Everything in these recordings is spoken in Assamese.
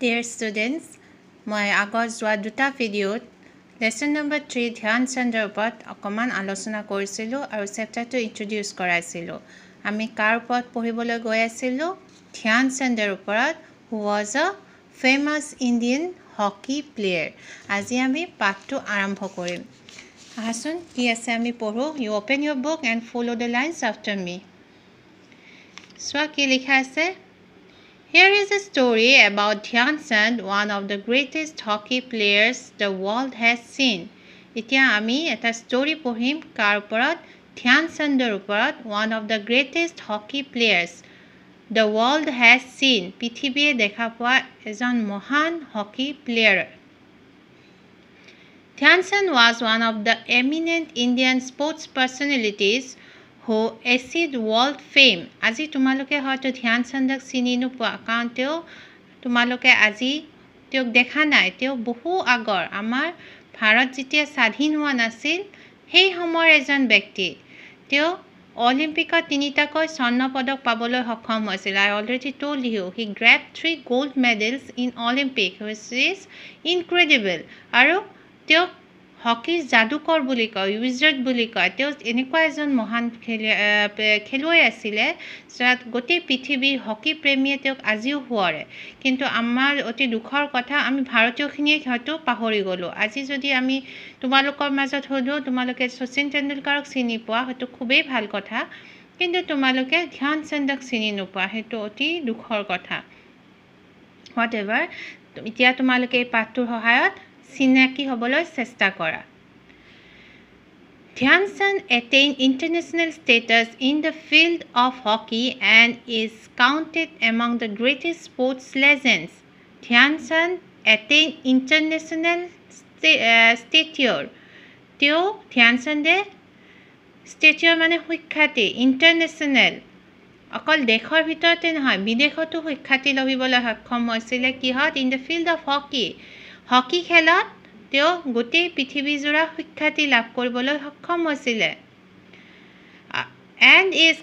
ডিয়াৰ ষ্টুডেণ্টছ মই আগত যোৱা দুটা ভিডিঅ'ত লেচন নম্বৰ থ্ৰী ধ্যান চন্দ্ৰৰ ওপৰত অকণমান আলোচনা কৰিছিলোঁ আৰু চেপ্টাৰটো ইণ্ট্ৰডিউচ কৰাইছিলোঁ আমি কাৰ ওপৰত পঢ়িবলৈ গৈ আছিলোঁ ধ্যান চন্দ্ৰৰ ওপৰত who was a famous Indian hockey player আজি আমি পাঠটো আৰম্ভ কৰিম আহাচোন কি আছে আমি পঢ়োঁ you open your book and follow' the lines after me চোৱা কি লিখা আছে Here is a story about Dhyan Chand, one of the greatest hockey players the world has seen. এতিয়া আমি এটা ষ্টৰী পঢ়িম কাৰ ওপৰত ধ্যান চন্দৰ ওপৰত one of the greatest hockey players the world has seen পৃথিৱীয়ে দেখা পোৱা এজন মহান hockey player Dhyanchand was one of the eminent Indian sports personalities who achieved world fame আজি তোমালোকে হয়তো ধ্যান চন্দক চিনি নোপোৱা কাৰণ তেওঁ তোমালোকে আজি তেওঁক দেখা নাই তেওঁ বহু আগৰ আমাৰ ভাৰত যেতিয়া স্বাধীন হোৱা নাছিল সেই সময়ৰ এজন ব্যক্তি তেওঁ অলিম্পিকত তিনিটাকৈ স্বৰ্ণ পদক পাবলৈ সক্ষম হৈছিল I already told you he grabbed three gold medals in Olympic which is incredible আৰু তেওঁক হকী যাদুকৰ বুলি কয় উইজ্ৰেট বুলি কয় তেওঁ এনেকুৱা এজন মহান খেলুৱৈ আছিলে যাক গোটেই পৃথিৱীৰ হকী প্ৰেমীয়ে তেওঁক আজিও সোঁৱৰে কিন্তু আমাৰ অতি দুখৰ কথা আমি ভাৰতীয়খিনিয়ে সিহঁতো পাহৰি গ'লোঁ আজি যদি আমি তোমালোকৰ মাজত হ'লেও তোমালোকে শচীন তেণ্ডুলকাৰক চিনি পোৱা সেইটো খুবেই ভাল কথা কিন্তু তোমালোকে ধ্যান চন্দক চিনি নোপোৱা সেইটো অতি দুখৰ কথা হোৱাট এভাৰ এতিয়া তোমালোকে এই পাঠটোৰ সহায়ত চিনাকি হ'বলৈ চেষ্টা কৰা Dhyan Chand attain international status in the field of hockey and is counted among the greatest sports legends Dhyan Chand attain international ষ্টেটিয়ৰ তেওঁ ধ্যান চান্দে ষ্টেটিয়ৰ মানে সুখ্যাতি ইণ্টাৰনেশ্যনেল অকল দেশৰ ভিতৰতে নহয় বিদেশতো সুখ্যাতি লভিবলৈ সক্ষম হৈছিলে কিহত in the field of hockey hockey খেলত তেওঁ গোটেই পৃথিৱীজোৰা সুখ্যাতি লাভ কৰিবলৈ সক্ষম হৈছিলে and is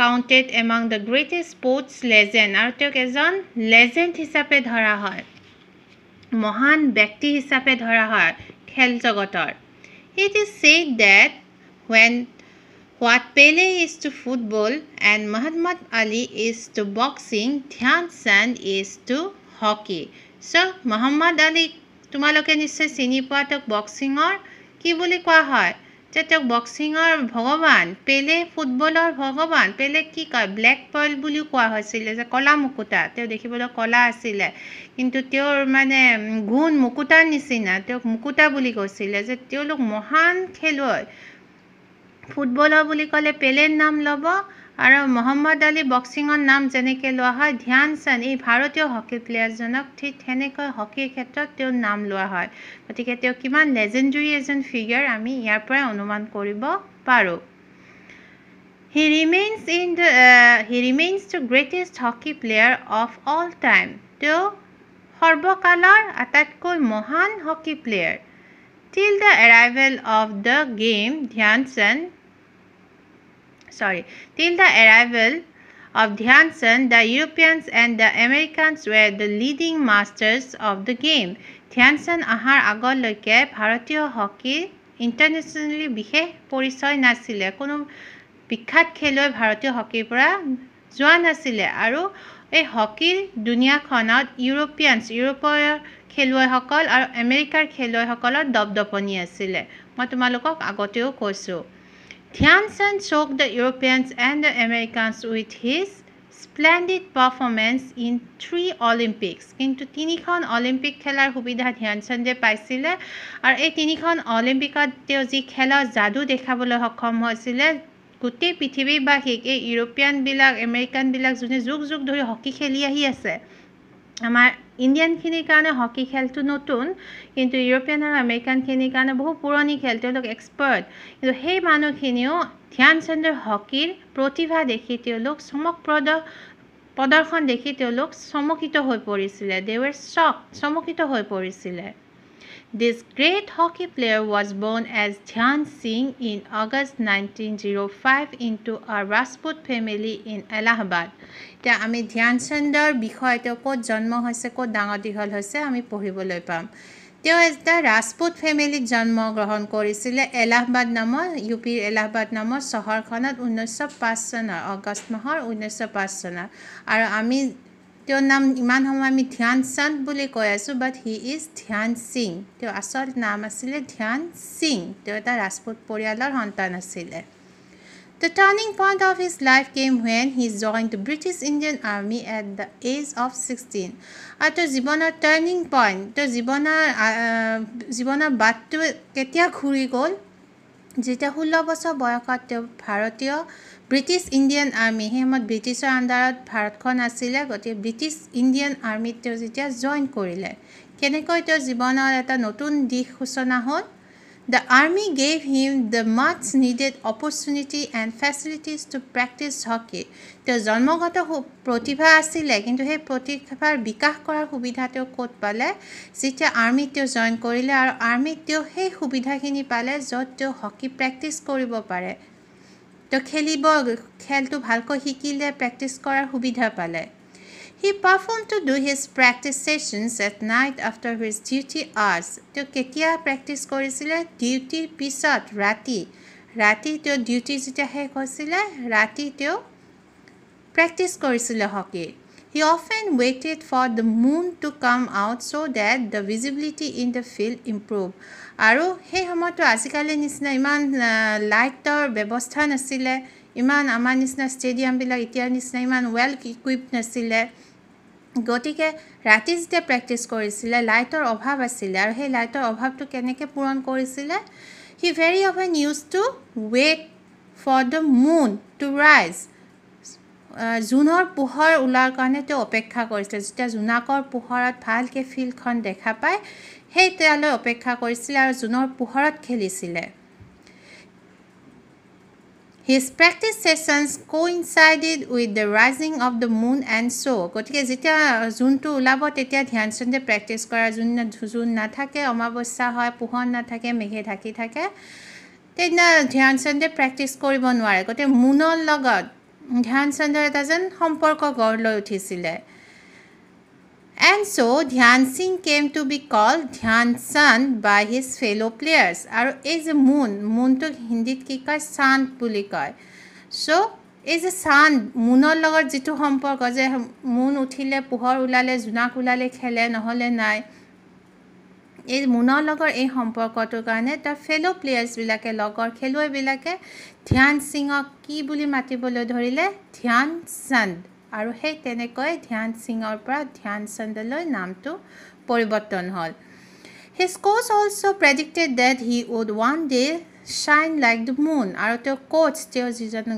counted among the greatest sports legend আৰু তেওঁক এজন লেজেণ্ড হিচাপে ধৰা হয় মহান ব্যক্তি হিচাপে ধৰা হয় খেল জগতৰ it is said that when what Pele is to football and Muhammad Ali is to boxing Dhyan Chand is to hockey so' মহম্মদ আলীক তোমালোকে নিশ্চয় চিনি পোৱা তেওঁক বক্সিঙৰ কি বুলি কোৱা হয় যে তেওঁক বক্সিঙৰ ভগৱান পেলে ফুটবলৰ ভগৱান পেলে কি কয় ব্লেক পইল বুলিও কোৱা হৈছিলে যে কলা মুকুতা তেওঁ দেখিবলৈ কলা আছিলে কিন্তু তেওঁৰ মানে গুণ মুকুতাৰ নিচিনা তেওঁক মুকুতা বুলি কৈছিলে যে তেওঁলোক মহান খেলুৱৈ ফুটবলৰ বুলি ক'লে পেলেৰ নাম ল'ব আৰু মহম্মদ আলী বক্সিঙৰ নাম যেনেকে লোৱা হয় ধ্যান চান্দ এই ভাৰতীয় হকী প্লেয়াৰজনক ঠিক তেনেকৈ হকীৰ ক্ষেত্ৰত তেওঁৰ নাম লোৱা হয় গতিকে তেওঁ কিমান লেজেণ্ডেৰী এজন ফিগাৰ আমি ইয়াৰ পৰাই অনুমান কৰিব পাৰোঁ he remains in the he remains the greatest hockey player of all time তেওঁ সৰ্বকালৰ আটাইতকৈ মহান hockey player till the arrival of the game Dhyan Chand sorry, till the arrival of Dhyansen, the Europeans and the Americans were the leading masters of the game. Dhyansen ahar agar loike bharatiya hockey internationally bihe porisoy nasile. Kono bikhat khelo bharatiya hockey pura zwa nasile. Aru e hockey dunia khanat Europeans, Europe খেলুৱৈ সকল আৰু আমেৰিকাৰ খেলুৱৈসকলৰ দপদপনি আছিলে মই তোমালোকক আগতেও কৈছোঁ Tianzhen shocked the Europeans and the Americans with his splendid performance in three Olympics. কিন্তু তিনিখন অলিম্পিক খেলাৰ সুবিধা ধ্যানচান্দ যে পাইছিলে আৰু এই তিনিখন অলিম্পিকত তেওঁ যি খেলৰ যাদু দেখাবলৈ সক্ষম হৈছিলে গোটেই পৃথিৱীবাসীক এই ইউৰোপীয়ানবিলাক আমেৰিকানবিলাক যোনে যুগ যুগ ধৰি হকী খেলি আহি আছে আমাৰ ইণ্ডিয়ানখিনিৰ কাৰণে হকী খেলটো নতুন কিন্তু ইউৰোপীয়ান আৰু আমেৰিকানখিনিৰ কাৰণে বহু পুৰণি খেল তেওঁলোক এক্সপাৰ্ট কিন্তু সেই মানুহখিনিও ধ্যানচন্দ্ৰৰ হকীৰ প্ৰতিভা দেখি তেওঁলোক চমক প্ৰদ প্ৰদৰ্শন দেখি তেওঁলোক চমকিত হৈ পৰিছিলে দেৱেৰ চক চমকিত হৈ পৰিছিলে This great hockey player was born as Dhyan Singh in August 1905 into a Rajput family in Allahabad. এতিয়া আমি ধ্যানচন্দৰ বিষয়ে তেওঁ ক'ত জন্ম হৈছে ক'ত ডাঙৰ দীঘল হৈছে আমি পঢ়িবলৈ পাম তেওঁ এটা ৰাজপুত ফেমিলিত জন্মগ্ৰহণ কৰিছিলে এলাহাবাদ নামৰ ইউপিৰ এলাহাবাদ নামৰ চহৰখনত ঊনৈছশ পাঁচ চনৰ আগষ্ট মাহৰ ঊনৈছশ পাঁচ চনৰ আৰু আমি তেওঁৰ নাম ইমান সময় আমি ধ্যান চান্দ বুলি কৈ আছোঁ বাট হি ইজ ধ্যান সিং তেওঁৰ আচল নাম আছিলে ধ্যান সিং তেওঁ এটা ৰাজপুত পৰিয়ালৰ সন্তান আছিলে the turning point of his life came when he join to British Indian army at the age of sixteen আৰু তেওঁৰ জীৱনৰ টাৰ্ণিং পইণ্ট তেওঁৰ জীৱনৰ জীৱনৰ বাটটো কেতিয়া ঘূৰি গ'ল যেতিয়া ষোল্ল বছৰ বয়সত তেওঁ ভাৰতীয় ব্ৰিটিছ ইণ্ডিয়ান আৰ্মি সেই সময়ত ব্ৰিটিছৰ আণ্ডাৰত ভাৰতখন আছিলে গতিকে ব্ৰিটিছ ইণ্ডিয়ান আৰ্মিত তেওঁ যেতিয়া জইন কৰিলে কেনেকৈ তেওঁৰ জীৱনৰ এটা নতুন দিশ সূচনা হ'ল the army gave him the much needed opportunity and facilities to practice hockey তেওঁ জন্মগত প্ৰতিভা আছিলে কিন্তু সেই প্ৰতিভাৰ বিকাশ কৰাৰ সুবিধা তেওঁ ক'ত পালে যেতিয়া আৰ্মিত তেওঁ জইন কৰিলে আৰু আৰ্মিত তেওঁ সেই সুবিধাখিনি পালে য'ত তেওঁ হকী প্ৰেক্টিছ কৰিব পাৰে তো খেলিব খেলটো ভালকৈ শিকিলে প্ৰেক্টিচ কৰাৰ সুবিধা পালে he perform to do his practice sessions at night after his duty hours তেওঁ কেতিয়া প্ৰেক্টিচ কৰিছিলে ডিউটিৰ পিছত ৰাতি ৰাতি তেওঁ ডিউটি যেতিয়া শেষ হৈছিলে ৰাতি তেওঁ প্ৰেক্টিচ কৰিছিলে হকীৰ He often waited for the moon to come out so that the visibility in the field improved. আৰু সেই সময়তো আজিকালি নিচিনা ইমান লাইটৰ ব্যৱস্থা নাছিলে ইমান আমাৰ নিচিনা ষ্টেডিয়ামবিলাক এতিয়াৰ নিচিনা ইমান ৱেল ইকুইপড নাছিলে গতিকে ৰাতি যেতিয়া প্ৰেক্টিচ কৰিছিলে লাইটৰ অভাৱ আছিলে আৰু সেই লাইটৰ অভাৱটো কেনেকৈ পূৰণ কৰিছিলে সি very often use to wait for the moon to rise জোনৰ পোহৰ ওলোৱাৰ কাৰণে তেওঁ অপেক্ষা কৰিছিলে যেতিয়া জোনাকৰ পোহৰত ভালকৈ ফিল্ডখন দেখা পায় সেই তেওঁলৈ অপেক্ষা কৰিছিলে আৰু জোনৰ পোহৰত খেলিছিলে his practice sessions coincided with the rising of the moon and so' গতিকে যেতিয়া জোনটো ওলাব তেতিয়া ধ্যানচন্দে প্ৰেক্টিছ কৰা যোন জোন নাথাকে অমাৱস্যা হয় পোহৰ নাথাকে মেঘে ঢাকি থাকে তেতিয়া ধ্যানচন্দে প্ৰেক্টিছ কৰিব নোৱাৰে গতিকে মুনৰ লগত ধ্যানচন্দৰ এটা যেন সম্পৰ্ক গঢ় লৈ উঠিছিলে and so' Dhyan Singh came to be call Dhyanchand by his fellow' players আৰু এই যে মুন মুনটোক হিন্দীত কি কয় চান্দ বুলি কয় চ' এই যে চান্দ মুনৰ লগত যিটো সম্পৰ্ক যে মুন উঠিলে পোহৰ ওলালে জোনাক ওলালে খেলে নহ'লে নাই এই মুনৰ লগৰ এই সম্পৰ্কটোৰ কাৰণে তাৰ ফেল' প্লেয়াৰ্ছবিলাকে লগৰ খেলুৱৈবিলাকে ধ্যান সিঙক কি বুলি মাতিবলৈ ধৰিলে ধ্যান চান্দ আৰু সেই তেনেকৈ ধ্যান সিঙৰ পৰা ধ্যান চান্দলৈ নামটো পৰিৱৰ্তন হ'ল his coach also' predicted that he would one day shine like the moon আৰু তেওঁ কোচ তেওঁ যিজন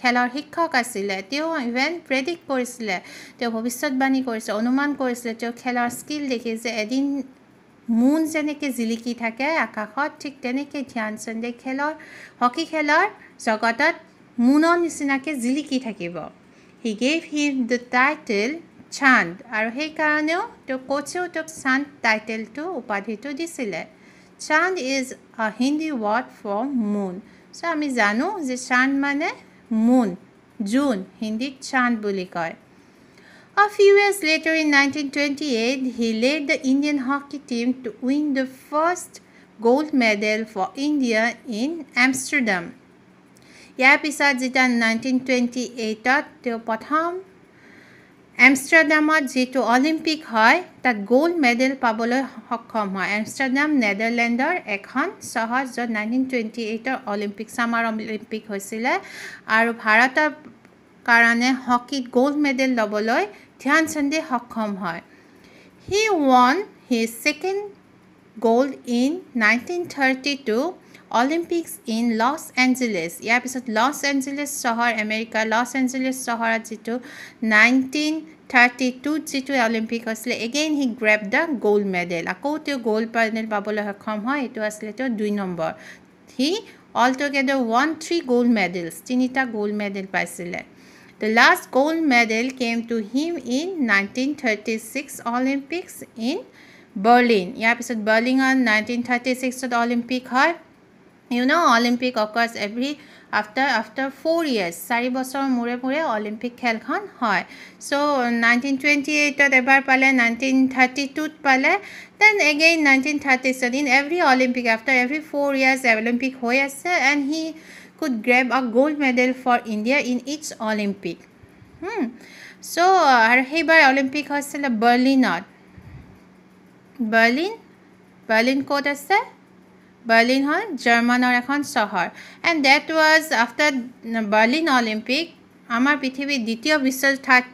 খেলৰ শিক্ষক আছিলে তেওঁ ইভেন প্ৰেডিক্ট কৰিছিলে তেওঁ ভৱিষ্যতবাণী কৰিছিলে অনুমান কৰিছিলে তেওঁ খেলৰ স্কিল দেখিছে এদিন মুন যেনেকৈ জিলিকি থাকে আকাশত ঠিক তেনেকৈ ধ্যানচন্দে খেলৰ হকী খেলৰ জগতত মুনৰ নিচিনাকৈ জিলিকি থাকিব he gave him the title Chand আৰু সেইকাৰণেও তেওঁ কচেও তেওঁক চান্দ টাইটেলটো উপাধিটো দিছিলে Chand is a Hindi word for moon so' আমি জানো যে চান্দ মানে মুন জুন হিন্দীত চান্দ বুলি কয় A few years later, in 1928, he led the Indian hockey team to win the first gold medal for India in Amsterdam. ইয়াৰ পিছত যেতিয়া নাইনটিন টুৱেণ্টি এইটত তেওঁ প্ৰথম এমষ্টাৰডামত যিটো অলিম্পিক হয় তাত গ'ল্ড মেডেল পাবলৈ সক্ষম হয় এমষ্টাৰডাম নেডাৰলেণ্ডৰ এখন চহৰ য'ত নাইনটিন টুৱেণ্টি এইটৰ অলিম্পিক চামাৰ অলিম্পিক হৈছিলে আৰু ভাৰতৰ কাৰণে হকীত গ'ল্ড মেডেল ল'বলৈ ধ্যানচান্দে সক্ষম হয় he won his second gold in nineteen thirty two Olympics in Los Angeles ইয়াৰ পিছত লছ এঞ্জেলেছ চহৰ আমেৰিকাৰ লছ এঞ্জেলেছ চহৰত যিটো নাইনটিন থাৰ্টি টুত যিটো অলিম্পিক হৈছিলে again he grabbed the gold medal আকৌ তেওঁ গ'ল্ড মেডেল পাবলৈ সক্ষম হয় এইটো আছিলে তেওঁ দুই number he altogether one three gold medals তিনিটা গ'ল্ড মেডেল পাইছিলে The last gold medal came to him in 1936 Olympics in Berlin. Yeah, episode Berlin on 1936 Olympic hai. You know, Olympic occurs every after after four years. Sari Bosor Mure Mure Olympic Kelkhan hai. So nineteen twenty eight pale, nineteen thirty two pale, then again nineteen thirty seven. In every Olympic after every four years Olympic hoyas and he could grab a gold medal for India in its Olympic. Hmm. So, uh, our Olympic has a Berlin not. Berlin? Berlin code as Berlin hall, German or Akon Sahar. And that was after the Berlin Olympic. আমাৰ পৃথিৱীৰ দ্বিতীয় বিশ্ব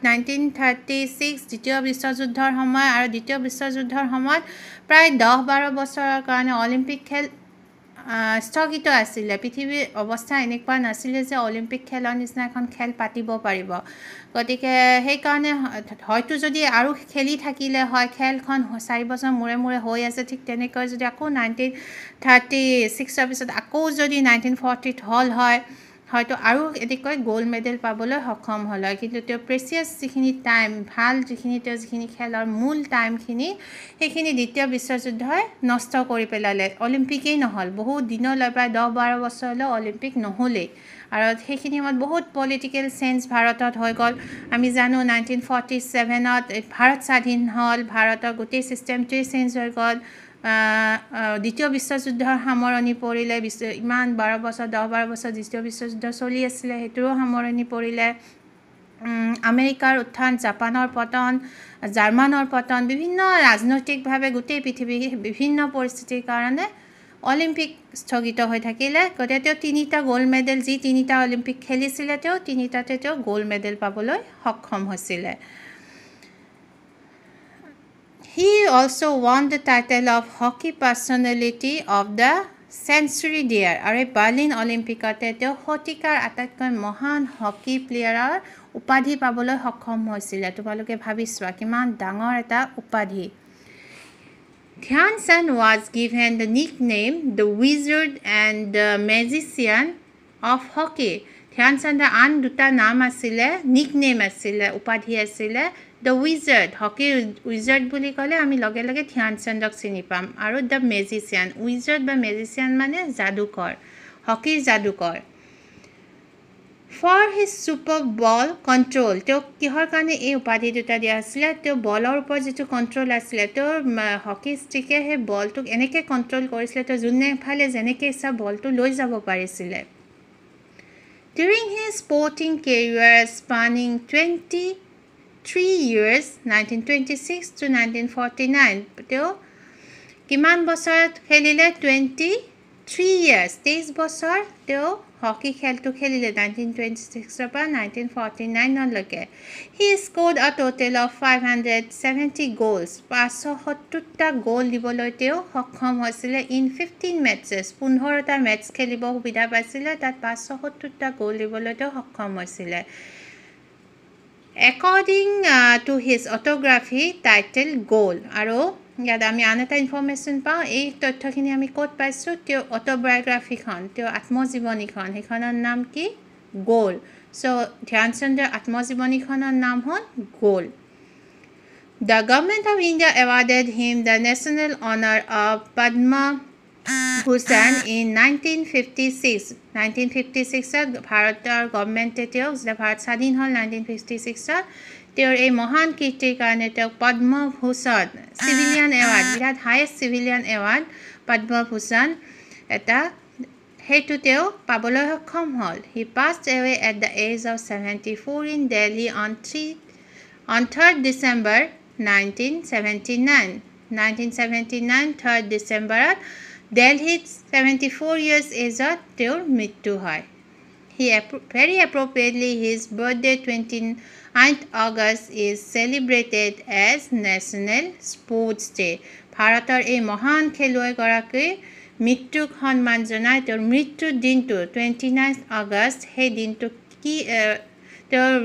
নাইনটিন থাৰ্টি ছিক্স দ্বিতীয় বিশ্বযুদ্ধৰ সময় আৰু দ্বিতীয় বিশ্বযুদ্ধৰ সময়ত প্ৰায় দহ বাৰ বছৰৰ কাৰণে অলিম্পিক খেল স্থগিত আছিলে পৃথিৱীৰ অৱস্থা এনেকুৱা নাছিলে যে অলিম্পিক খেলৰ নিচিনা এখন খেল পাতিব পাৰিব গতিকে সেইকাৰণে হয়তো যদি আৰু খেলি থাকিলে হয় খেলখন চাৰি বছৰ মূৰে মূৰে হৈ আছে ঠিক তেনেকৈ যদি আকৌ নাইনটিন থাৰ্টি ছিক্সৰ পিছত আকৌ যদি নাইনটিন ফৰ্টিত হ'ল হয় হয়তো আৰু এটি এনেকৈ গ'ল্ড মেডেল পাবলৈ সক্ষম হ'ল হয় কিন্তু তেওঁ প্ৰেচিয়াছ যিখিনি টাইম ভাল যিখিনি তেওঁ যিখিনি খেলৰ মূল টাইমখিনি সেইখিনি দ্বিতীয় বিশ্বযুদ্ধই নষ্ট কৰি পেলালে অলিম্পিকেই নহ'ল বহুত দিনলৈ প্ৰায় দহ বাৰ বছৰলৈ অলিম্পিক নহ'লেই আৰু সেইখিনি সময়ত বহুত পলিটিকেল চেঞ্জ ভাৰতত হৈ গ'ল আমি জানো নাইনটিন ফৰ্টি ছেভেনত ভাৰত স্বাধীন হ'ল ভাৰতৰ গোটেই ছিষ্টেমটোৱেই চেঞ্জ হৈ গ'ল দ্বিতীয় বিশ্বযুদ্ধৰ সামৰণি পৰিলে বিশ্ব ইমান বাৰ বছৰ দহ বাৰ বছৰ দ্বিতীয় বিশ্বযুদ্ধ চলি আছিলে সেইটোৰো সামৰণি পৰিলে আমেৰিকাৰ উত্থান জাপানৰ পতন জাৰ্মানৰ পতন বিভিন্ন ৰাজনৈতিকভাৱে গোটেই পৃথিৱী বিভিন্ন পৰিস্থিতিৰ কাৰণে অলিম্পিক স্থগিত হৈ থাকিলে গতিকে তেওঁ তিনিটা গ'ল্ড মেডেল যি তিনিটা অলিম্পিক খেলিছিলে তেওঁ তিনিটাতে তেওঁ গ'ল্ড মেডেল পাবলৈ সক্ষম হৈছিলে he also won the title of hockey personality of the century year are berlin olympic te te hotikar atakon mohan hockey player upadhi pabolo hokkom hoisile tumaloke bhabiswa kiman dangor eta upadhi Tian San was given the nickname the wizard and the magician of hockey ধ্যান চান্দ আন দুটা নাম আছিলে নিক নেম আছিলে উপাধি আছিলে দ্য উইজাৰ্ড হকীৰ উইজাৰ্ড বুলি ক'লে আমি লগে লগে ধ্যানচন্দক চিনি পাম আৰু দ্য মেজিচিয়ান উইজাৰ্ড বা মেজিচিয়ান মানে যাদুকৰ হকীৰ যাদুকৰ for his super ball control তেওঁক কিহৰ কাৰণে এই উপাধি দুটা দিয়া আছিলে তেওঁ বলৰ ওপৰত যিটো কণ্ট্ৰল আছিলে তেওঁৰ হকী ষ্টিকে সেই বলটোক এনেকৈ কণ্ট্ৰল কৰিছিলে তেওঁ যোনে এফালে যেনেকৈ ইচ্ছা বলটো লৈ যাব পাৰিছিলে during his sporting career spanning twenty three years, 1926 to 1949. Kiman Bosor Khelile, 23 years. This Bosor, Hockey Khel to Khelile, 1926 to 1949. He scored a total of 570 goals. Paso Hotuta goal Libolo, Teo, in 15 matches. Punhorota Mets Kelibo Vidabasile, that Paso Hotuta goal Libolo, Hokkom Hosile. According to his autobiography title goal আৰু ইয়াত আমি আন এটা ইনফৰ্মেশ্যন পাওঁ এই তথ্যখিনি আমি ক'ত পাইছোঁ তেওঁ অট'বায়'গ্ৰাফিখন তেওঁৰ আত্মজীৱনীখন সেইখনৰ নাম কি গ'ল ছ' ধ্যানচন্দ্ৰৰ আত্মজীৱনীখনৰ নাম হ'ল goal the government of India awarded him the national honour of Padma ভাৰতৰ গভমেণ্টে তেওঁক যেতিয়া ভাৰত স্বাধীন হ'ল নাইনটিন ফিফটি ছিক্সত তেওঁৰ এই মহান কীৰ্তিৰ কাৰণে তেওঁক পদ্মভূষণ চিভিলিয়ান এৱাৰ্ড বিৰাট হায়েষ্ট চিভিলিয়ান এৱাৰ্ড পদ্মভূষণ এটা সেইটো তেওঁ পাবলৈ সক্ষম হ'ল he passed away at the age of seventy four in Delhi on three on third December nineteen seventy nine nineteen seventy nine থাৰ্ড ডিচেম্বৰত দেলহিত ছেভেণ্টি ফ'ৰ ইয়েৰ্ছ এজত তেওঁৰ মৃত্যু হয় হি এপ্ৰ very appropriately his birthday twenty ninth August is celebrated as national sports day ভাৰতৰ এই মহান খেলুৱৈগৰাকীৰ মৃত্যুক সন্মান জনাই তেওঁৰ মৃত্যুৰ দিনটো টুৱেণ্টি নাইন্থ আগষ্ট সেই দিনটো কি তেওঁৰ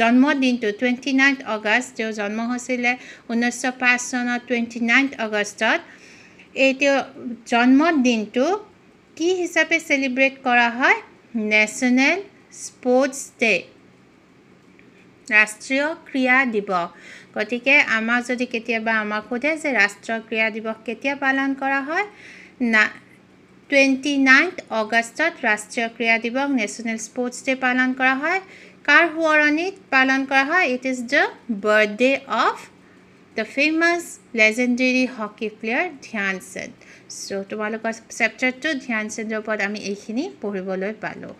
জন্মদিনটো টুৱেণ্টি নাইন্থ আগষ্ট তেওঁ জন্ম হৈছিলে ঊনৈছশ পাঁচ চনৰ টুৱেণ্টি নাইন্থ আগষ্টত এইটো জন্মদিনটো কি হিচাপে চেলিব্ৰেট কৰা হয় নেশ্যনেল স্পৰ্টছ ডে ৰাষ্ট্ৰীয় ক্ৰীড়া দিৱস গতিকে আমাক যদি কেতিয়াবা আমাক সোধে যে ৰাষ্ট্ৰীয় ক্ৰীড়া দিৱস কেতিয়া পালন কৰা হয় না টুৱেণ্টি নাইনথ অগষ্টত ৰাষ্ট্ৰীয় ক্ৰীড়া দিৱস নেশ্যনেল স্পৰ্টছ ডে পালন কৰা হয় কাৰ সোঁৱৰণিত পালন কৰা হয় it is the birthday of the famous legendary hockey player Dhyan Chand so' তোমালোকৰ চেপ্টাৰটো ধ্যান চেন্দৰ ওপৰত আমি এইখিনি পঢ়িবলৈ পালোঁ